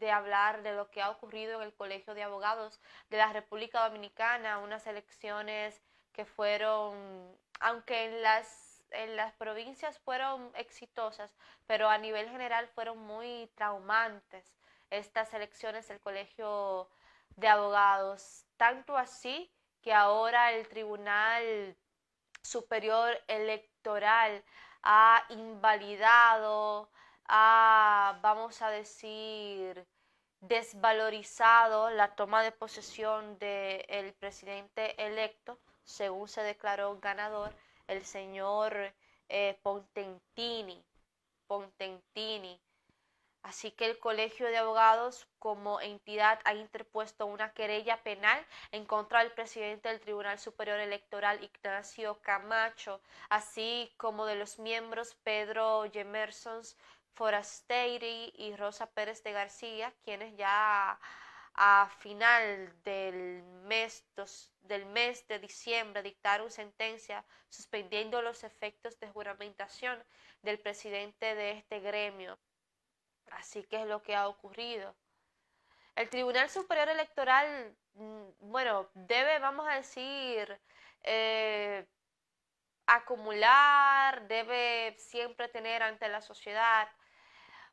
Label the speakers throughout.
Speaker 1: de hablar de lo que ha ocurrido en el Colegio de Abogados de la República Dominicana, unas elecciones que fueron, aunque en las, en las provincias fueron exitosas, pero a nivel general fueron muy traumantes estas elecciones del Colegio de Abogados, tanto así que ahora el Tribunal Superior Electoral ha invalidado ha, vamos a decir, desvalorizado la toma de posesión del presidente electo, según se declaró ganador, el señor eh, Pontentini. Pontentini. Así que el Colegio de Abogados como entidad ha interpuesto una querella penal en contra del presidente del Tribunal Superior Electoral Ignacio Camacho, así como de los miembros Pedro Jemersons, Forasteiri y Rosa Pérez de García, quienes ya a final del mes, dos, del mes de diciembre dictaron sentencia suspendiendo los efectos de juramentación del presidente de este gremio. Así que es lo que ha ocurrido. El Tribunal Superior Electoral, mm, bueno, debe, vamos a decir, eh, acumular, debe siempre tener ante la sociedad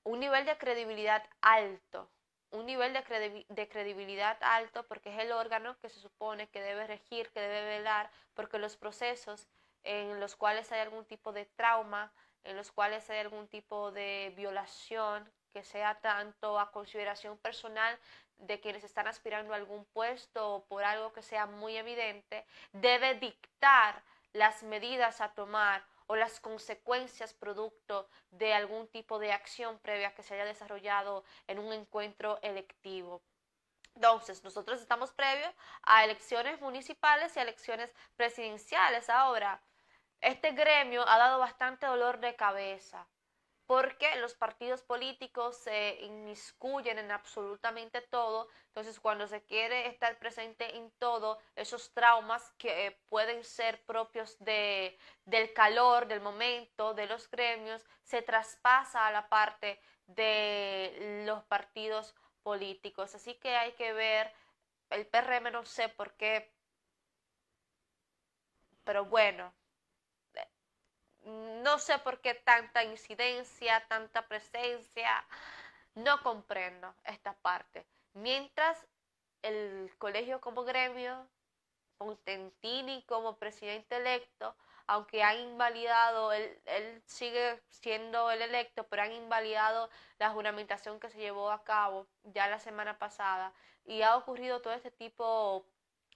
Speaker 1: un nivel de credibilidad alto, un nivel de, credibilidad alto porque es el órgano que se supone que debe regir, que debe velar, porque los procesos en los cuales hay algún tipo de trauma, en los cuales hay algún tipo de violación, que sea tanto a consideración personal de quienes están aspirando a algún puesto o por algo que sea muy evidente, debe dictar las medidas a tomar o las consecuencias producto de algún tipo de acción previa que se haya desarrollado en un encuentro electivo. Entonces, nosotros estamos previos a elecciones municipales y a elecciones presidenciales. Ahora, este gremio ha dado bastante dolor de cabeza porque los partidos políticos se inmiscuyen en absolutamente todo, entonces cuando se quiere estar presente en todo, esos traumas que eh, pueden ser propios de, del calor, del momento, de los gremios, se traspasa a la parte de los partidos políticos. Así que hay que ver, el PRM no sé por qué, pero bueno. No sé por qué tanta incidencia, tanta presencia. No comprendo esta parte. Mientras el colegio como gremio, Contentini como presidente electo, aunque han invalidado, él, él, sigue siendo el electo, pero han invalidado la juramentación que se llevó a cabo ya la semana pasada y ha ocurrido todo este tipo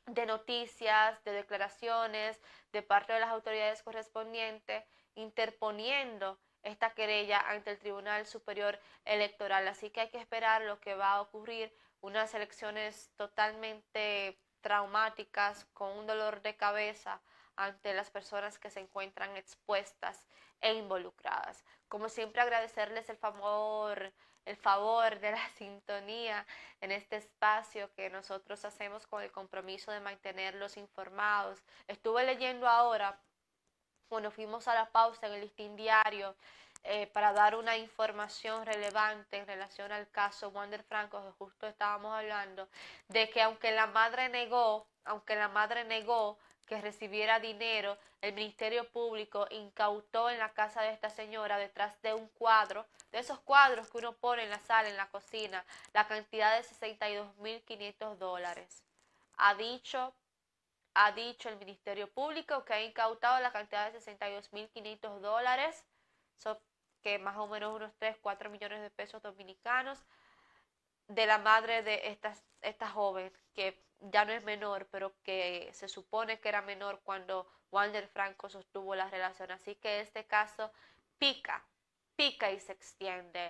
Speaker 1: de noticias, de declaraciones de parte de las autoridades correspondientes interponiendo esta querella ante el Tribunal Superior Electoral. Así que hay que esperar lo que va a ocurrir, unas elecciones totalmente traumáticas, con un dolor de cabeza ante las personas que se encuentran expuestas e involucradas. Como siempre, agradecerles el favor, el favor de la sintonía en este espacio que nosotros hacemos con el compromiso de mantenerlos informados. Estuve leyendo ahora bueno, fuimos a la pausa en el listín diario eh, para dar una información relevante en relación al caso Wander Franco, que justo estábamos hablando, de que aunque la madre negó, aunque la madre negó que recibiera dinero, el Ministerio Público incautó en la casa de esta señora detrás de un cuadro, de esos cuadros que uno pone en la sala, en la cocina, la cantidad de 62.500 dólares. ha dicho ha dicho el Ministerio Público que ha incautado la cantidad de 62.500 dólares, que más o menos unos 3, 4 millones de pesos dominicanos, de la madre de esta, esta joven, que ya no es menor, pero que se supone que era menor cuando Wander Franco sostuvo la relación. Así que este caso pica, pica y se extiende.